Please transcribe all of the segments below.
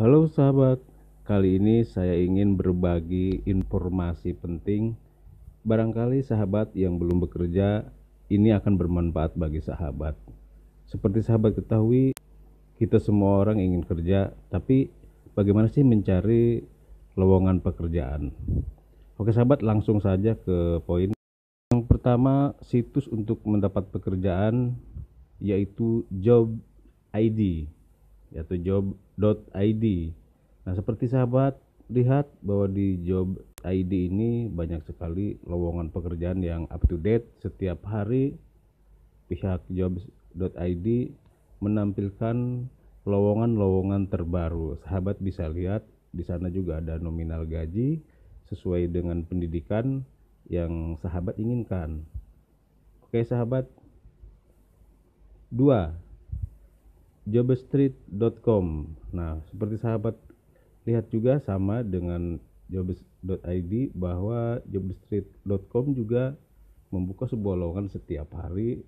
Halo sahabat, kali ini saya ingin berbagi informasi penting. Barangkali sahabat yang belum bekerja, ini akan bermanfaat bagi sahabat. Seperti sahabat ketahui, kita semua orang ingin kerja, tapi bagaimana sih mencari lowongan pekerjaan? Oke sahabat, langsung saja ke poin. Yang pertama, situs untuk mendapat pekerjaan yaitu Job ID yaitu job.id. Nah, seperti sahabat lihat bahwa di job ID ini banyak sekali lowongan pekerjaan yang up to date setiap hari pihak jobs.id menampilkan lowongan-lowongan terbaru. Sahabat bisa lihat di sana juga ada nominal gaji sesuai dengan pendidikan yang sahabat inginkan. Oke, sahabat. 2 jobstreet.com. Nah, seperti sahabat lihat juga sama dengan jobs.id bahwa jobstreet.com juga membuka sebuah lowongan setiap hari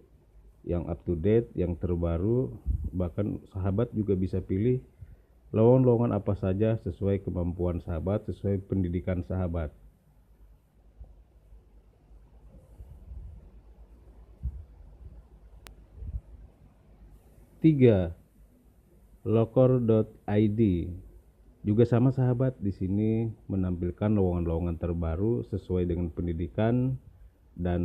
yang up to date, yang terbaru, bahkan sahabat juga bisa pilih lowongan-lowongan apa saja sesuai kemampuan sahabat, sesuai pendidikan sahabat. Tiga, lokor.id. Juga sama sahabat, di sini menampilkan lowongan-lowongan terbaru sesuai dengan pendidikan dan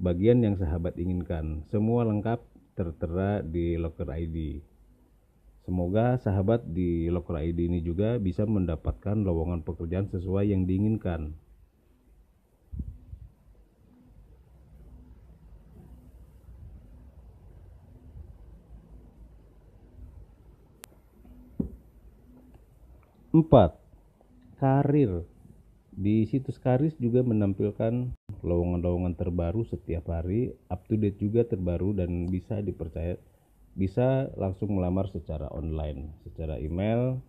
bagian yang sahabat inginkan. Semua lengkap tertera di Locker ID. Semoga sahabat di Locker ID ini juga bisa mendapatkan lowongan pekerjaan sesuai yang diinginkan. 4. Karir. Di situs Karis juga menampilkan lowongan-lowongan terbaru setiap hari, up to date juga terbaru dan bisa dipercaya bisa langsung melamar secara online, secara email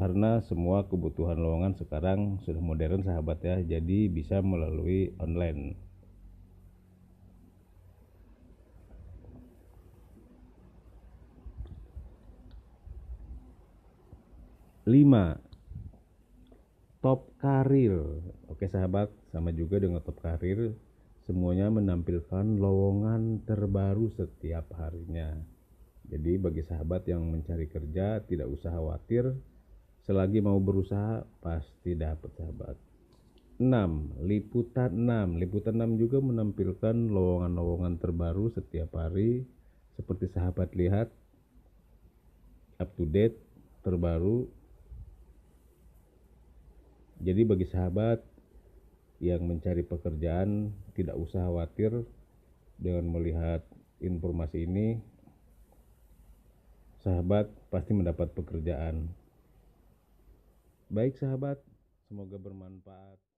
karena semua kebutuhan lowongan sekarang sudah modern sahabat ya, jadi bisa melalui online. 5. Top karir. Oke sahabat, sama juga dengan top karir, semuanya menampilkan lowongan terbaru setiap harinya. Jadi bagi sahabat yang mencari kerja tidak usah khawatir, selagi mau berusaha pasti dapat sahabat. 6. Liputan 6. Liputan 6 juga menampilkan lowongan-lowongan terbaru setiap hari seperti sahabat lihat up to date terbaru jadi bagi sahabat yang mencari pekerjaan tidak usah khawatir dengan melihat informasi ini sahabat pasti mendapat pekerjaan. Baik sahabat, semoga bermanfaat.